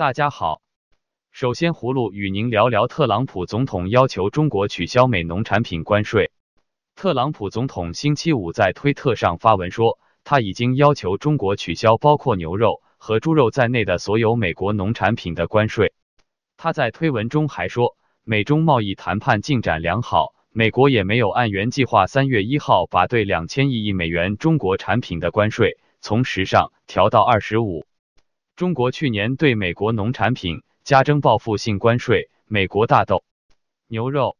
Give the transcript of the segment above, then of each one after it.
大家好，首先葫芦与您聊聊特朗普总统要求中国取消美农产品关税。特朗普总统星期五在推特上发文说，他已经要求中国取消包括牛肉和猪肉在内的所有美国农产品的关税。他在推文中还说，美中贸易谈判进展良好，美国也没有按原计划三月一号把对两千亿亿美元中国产品的关税从十上调到二十五。中国去年对美国农产品加征报复性关税，美国大豆、牛肉、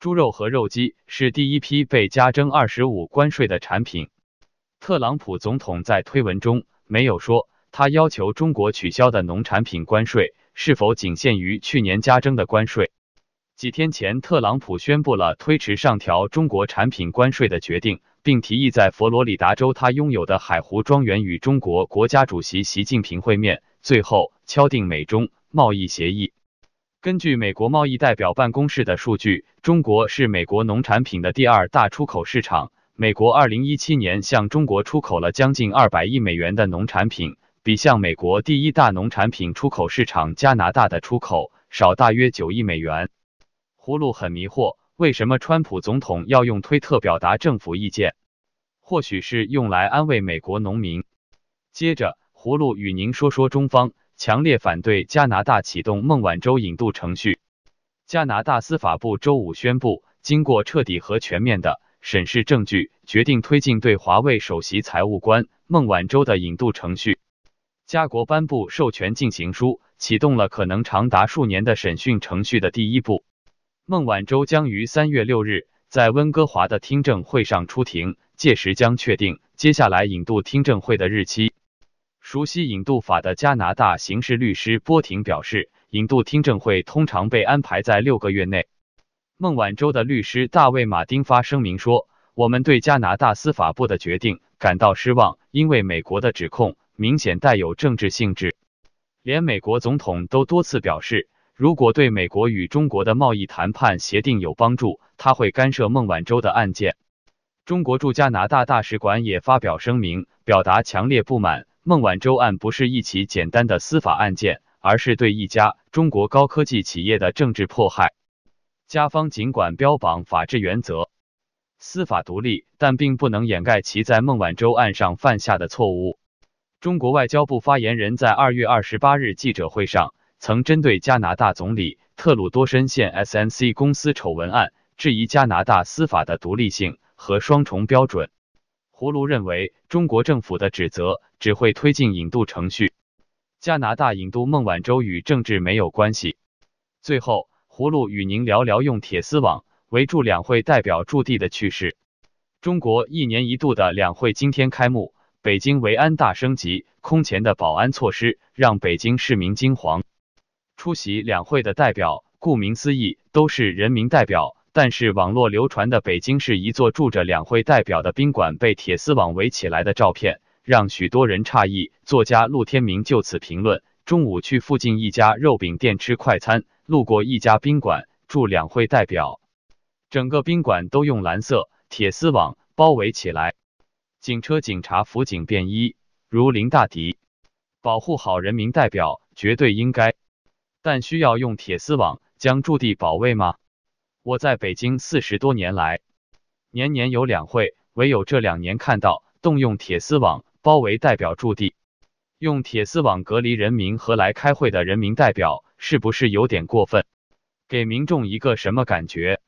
猪肉和肉鸡是第一批被加征二十五关税的产品。特朗普总统在推文中没有说，他要求中国取消的农产品关税是否仅限于去年加征的关税。几天前，特朗普宣布了推迟上调中国产品关税的决定，并提议在佛罗里达州他拥有的海湖庄园与中国国家主席习近平会面，最后敲定美中贸易协议。根据美国贸易代表办公室的数据，中国是美国农产品的第二大出口市场。美国2017年向中国出口了将近200亿美元的农产品，比向美国第一大农产品出口市场加拿大的出口少大约9亿美元。葫芦很迷惑，为什么川普总统要用推特表达政府意见？或许是用来安慰美国农民。接着，葫芦与您说说中方强烈反对加拿大启动孟晚舟引渡程序。加拿大司法部周五宣布，经过彻底和全面的审视证据，决定推进对华为首席财务官孟晚舟的引渡程序。加国颁布授权进行书，启动了可能长达数年的审讯程序的第一步。孟晚舟将于三月六日在温哥华的听证会上出庭，届时将确定接下来引渡听证会的日期。熟悉引渡法的加拿大刑事律师波廷表示，引渡听证会通常被安排在六个月内。孟晚舟的律师大卫·马丁发声明说：“我们对加拿大司法部的决定感到失望，因为美国的指控明显带有政治性质，连美国总统都多次表示。”如果对美国与中国的贸易谈判协定有帮助，他会干涉孟晚舟的案件。中国驻加拿大大使馆也发表声明，表达强烈不满。孟晚舟案不是一起简单的司法案件，而是对一家中国高科技企业的政治迫害。加方尽管标榜法治原则、司法独立，但并不能掩盖其在孟晚舟案上犯下的错误。中国外交部发言人，在二月二十八日记者会上。曾针对加拿大总理特鲁多深陷 SNC 公司丑闻案，质疑加拿大司法的独立性和双重标准。胡卢认为，中国政府的指责只会推进引渡程序。加拿大引渡孟晚舟与政治没有关系。最后，胡卢与您聊聊用铁丝网围住两会代表驻地的趣事。中国一年一度的两会今天开幕，北京维安大升级，空前的保安措施让北京市民惊惶。出席两会的代表，顾名思义都是人民代表。但是，网络流传的北京市一座住着两会代表的宾馆被铁丝网围起来的照片，让许多人诧异。作家陆天明就此评论：中午去附近一家肉饼店吃快餐，路过一家宾馆，住两会代表，整个宾馆都用蓝色铁丝网包围起来，警车、警察、辅警、便衣如临大敌，保护好人民代表绝对应该。但需要用铁丝网将驻地保卫吗？我在北京四十多年来，年年有两会，唯有这两年看到动用铁丝网包围代表驻地，用铁丝网隔离人民和来开会的人民代表，是不是有点过分？给民众一个什么感觉？《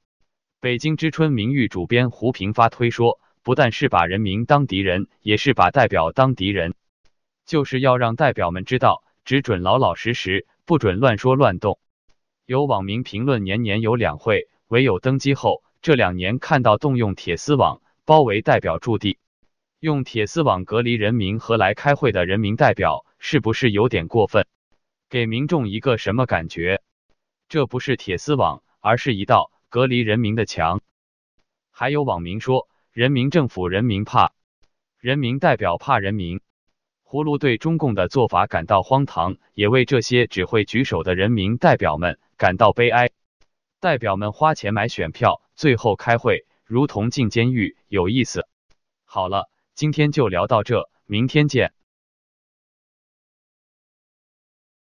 北京之春》名誉主编胡平发推说，不但是把人民当敌人，也是把代表当敌人，就是要让代表们知道，只准老老实实。不准乱说乱动。有网民评论：年年有两会，唯有登基后这两年看到动用铁丝网包围代表驻地，用铁丝网隔离人民和来开会的人民代表，是不是有点过分？给民众一个什么感觉？这不是铁丝网，而是一道隔离人民的墙。还有网民说：人民政府人民怕，人民代表怕人民。葫芦对中共的做法感到荒唐，也为这些只会举手的人民代表们感到悲哀。代表们花钱买选票，最后开会如同进监狱，有意思。好了，今天就聊到这，明天见。